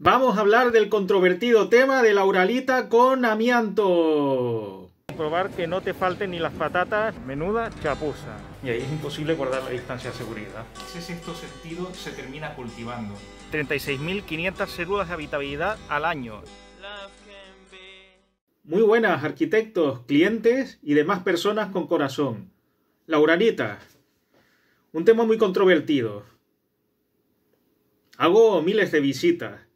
Vamos a hablar del controvertido tema de la uralita con amianto. Probar que no te falten ni las patatas, menuda chapuza. Y ahí es imposible guardar la distancia de seguridad. Ese sexto sentido se termina cultivando. 36.500 células de habitabilidad al año. Muy buenas, arquitectos, clientes y demás personas con corazón. La uralita. Un tema muy controvertido. Hago miles de visitas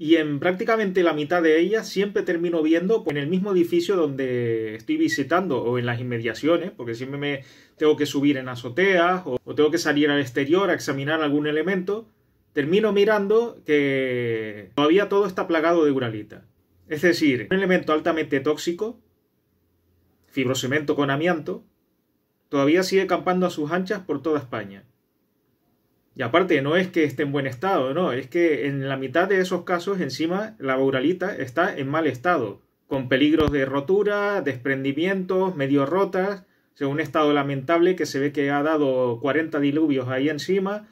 y en prácticamente la mitad de ellas siempre termino viendo en el mismo edificio donde estoy visitando o en las inmediaciones, porque siempre me tengo que subir en azoteas o, tengo que salir al exterior a examinar algún elemento. Termino mirando que todavía todo está plagado de uralita. Es decir, un elemento altamente tóxico, fibrocemento con amianto, todavía sigue campando a sus anchas por toda España. Y aparte, no es que esté en buen estado, no, es que en la mitad de esos casos, encima, la uralita está en mal estado, con peligros de rotura, desprendimientos, medio rotas, o sea, un estado lamentable que se ve que ha dado 40 diluvios ahí encima,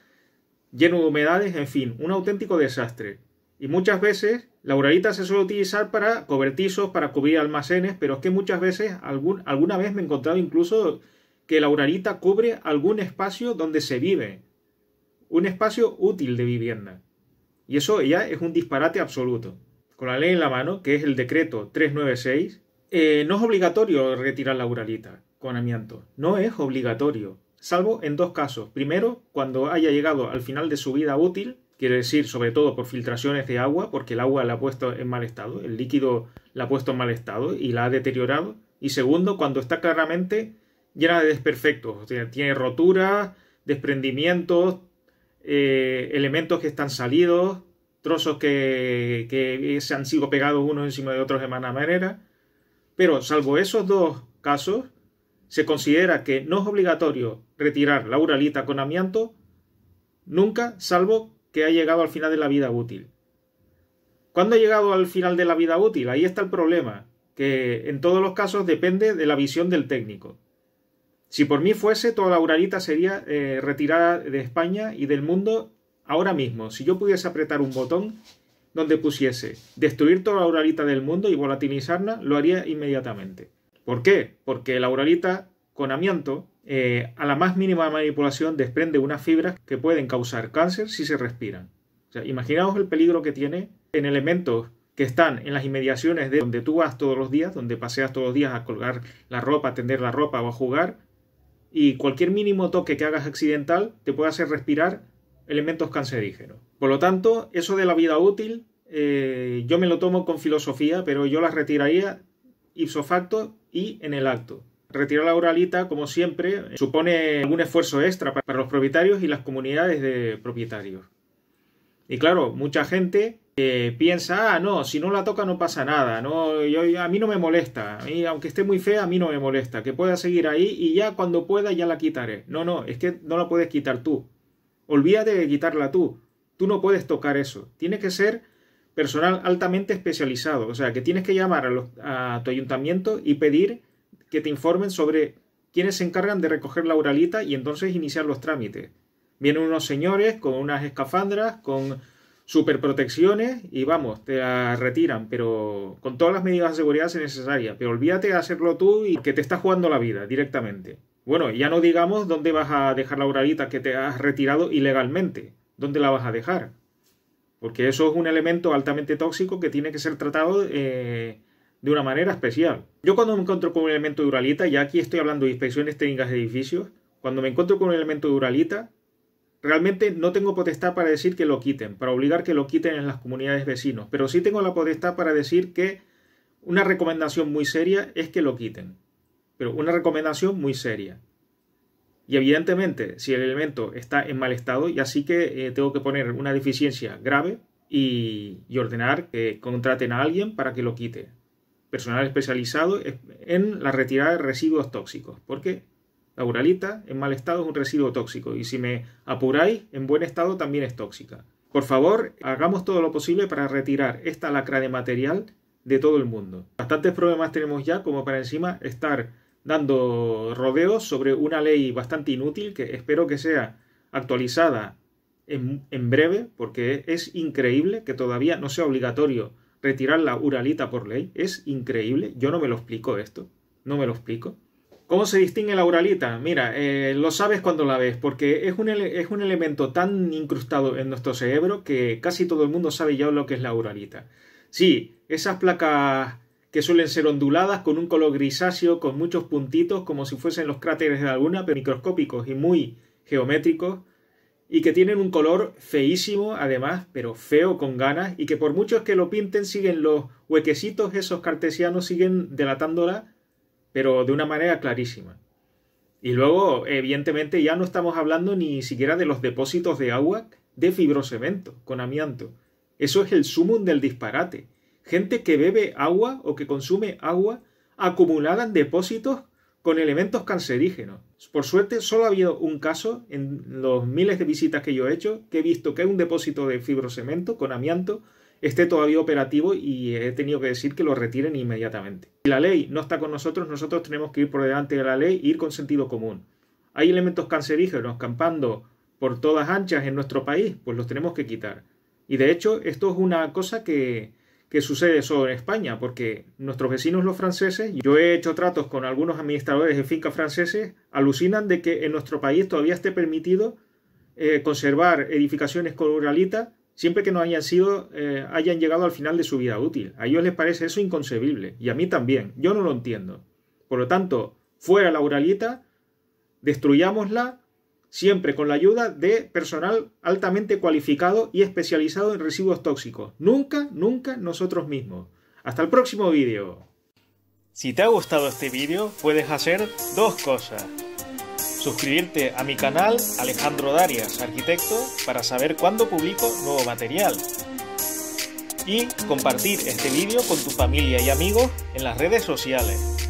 lleno de humedades, en fin, un auténtico desastre. Y muchas veces la uralita se suele utilizar para cobertizos, para cubrir almacenes, pero es que muchas veces, algún, alguna vez me he encontrado incluso que la uralita cubre algún espacio donde se vive un espacio útil de vivienda. Y eso ya es un disparate absoluto. Con la ley en la mano, que es el decreto 396, eh, no es obligatorio retirar la uralita con amianto. No es obligatorio, salvo en dos casos. Primero, cuando haya llegado al final de su vida útil, quiere decir sobre todo por filtraciones de agua, porque el agua la ha puesto en mal estado, el líquido la ha puesto en mal estado y la ha deteriorado. Y segundo, cuando está claramente llena de desperfectos, o sea, tiene roturas, desprendimientos, eh, elementos que están salidos, trozos que, se han sido pegados unos encima de otros de manera manera. Pero salvo esos dos casos, se considera que no es obligatorio retirar la uralita con amianto nunca, salvo que ha llegado al final de la vida útil. ¿Cuándo ha llegado al final de la vida útil? Ahí está el problema, que en todos los casos depende de la visión del técnico. Si por mí fuese, toda la uralita sería eh, retirada de España y del mundo ahora mismo. Si yo pudiese apretar un botón donde pusiese destruir toda la uralita del mundo y volatilizarla, lo haría inmediatamente. ¿Por qué? Porque la uralita con amianto, eh, a la más mínima manipulación, desprende unas fibras que pueden causar cáncer si se respiran. imaginaos el peligro que tiene en elementos que están en las inmediaciones de donde tú vas todos los días, donde paseas todos los días a colgar la ropa, a tender la ropa o a jugar, y cualquier mínimo toque que hagas accidental te puede hacer respirar elementos cancerígenos. Por lo tanto, eso de la vida útil, eh, yo me lo tomo con filosofía, pero yo la retiraría ipso facto y en el acto. Retirar la oralita, como siempre, supone algún esfuerzo extra para los propietarios y las comunidades de propietarios. Y claro, mucha gente piensa, ah, no, si no la toca no pasa nada, no, a mí no me molesta, a mí, aunque esté muy fea, a mí no me molesta, que pueda seguir ahí y ya cuando pueda ya la quitaré. No, no, es que no la puedes quitar tú. Olvídate de quitarla tú. Tú no puedes tocar eso. Tiene que ser personal altamente especializado. O sea, que tienes que llamar a, tu ayuntamiento y pedir que te informen sobre quiénes se encargan de recoger la uralita y entonces iniciar los trámites. Vienen unos señores con unas escafandras, con superprotecciones y vamos, te las retiran, pero con todas las medidas de seguridad necesarias. Pero olvídate de hacerlo tú y que te estás jugando la vida directamente. Bueno, ya no digamos dónde vas a dejar la uralita que te has retirado ilegalmente. ¿Dónde la vas a dejar? Porque eso es un elemento altamente tóxico que tiene que ser tratado eh, de una manera especial. Yo cuando me encuentro con un elemento de uralita, ya aquí estoy hablando de inspecciones técnicas de edificios, cuando me encuentro con un elemento de uralita, Realmente no tengo potestad para decir que lo quiten, para obligar que lo quiten en las comunidades vecinos, pero sí tengo la potestad para decir que una recomendación muy seria es que lo quiten. Pero una recomendación muy seria. Y evidentemente, si el elemento está en mal estado, y así que eh, tengo que poner una deficiencia grave y, ordenar que contraten a alguien para que lo quite. Personal especializado en la retirada de residuos tóxicos, qué? La uralita en mal estado es un residuo tóxico y si me apuráis, en buen estado también es tóxica. Por favor, hagamos todo lo posible para retirar esta lacra de material de todo el mundo. Bastantes problemas tenemos ya como para encima estar dando rodeos sobre una ley bastante inútil que espero que sea actualizada en, breve porque es increíble que todavía no sea obligatorio retirar la uralita por ley. Es increíble. Yo no me lo explico esto. No me lo explico. ¿Cómo se distingue la uralita? Mira, eh, lo sabes cuando la ves, porque es un, es un elemento tan incrustado en nuestro cerebro que casi todo el mundo sabe ya lo que es la uralita. Sí, esas placas que suelen ser onduladas con un color grisáceo, con muchos puntitos, como si fuesen los cráteres de la luna, pero microscópicos y muy geométricos, y que tienen un color feísimo, además, pero feo con ganas, y que por muchos que lo pinten, siguen los huequecitos esos cartesianos, siguen delatándola pero de una manera clarísima. Y luego, evidentemente, ya no estamos hablando ni siquiera de los depósitos de agua de fibrocemento con amianto. Eso es el sumum del disparate. Gente que bebe agua o que consume agua acumulada en depósitos con elementos cancerígenos. Por suerte, solo ha habido un caso en los miles de visitas que yo he hecho que he visto que hay un depósito de fibrocemento con amianto esté todavía operativo y he tenido que decir que lo retiren inmediatamente. Si la ley no está con nosotros, nosotros tenemos que ir por delante de la ley e ir con sentido común. ¿Hay elementos cancerígenos campando por todas anchas en nuestro país? Pues los tenemos que quitar. Y de hecho, esto es una cosa que, que sucede solo en España, porque nuestros vecinos los franceses, yo he hecho tratos con algunos administradores de fincas franceses, alucinan de que en nuestro país todavía esté permitido eh, conservar edificaciones con uralita siempre que no hayan sido, eh, hayan llegado al final de su vida útil. A ellos les parece eso inconcebible, y a mí también, yo no lo entiendo. Por lo tanto, fuera la Uralita, destruyámosla, siempre con la ayuda de personal altamente cualificado y especializado en residuos tóxicos. Nunca, nunca nosotros mismos. Hasta el próximo vídeo. Si te ha gustado este vídeo, puedes hacer dos cosas suscribirte a mi canal Alejandro Darias, arquitecto, para saber cuándo publico nuevo material. Y compartir este vídeo con tu familia y amigos en las redes sociales.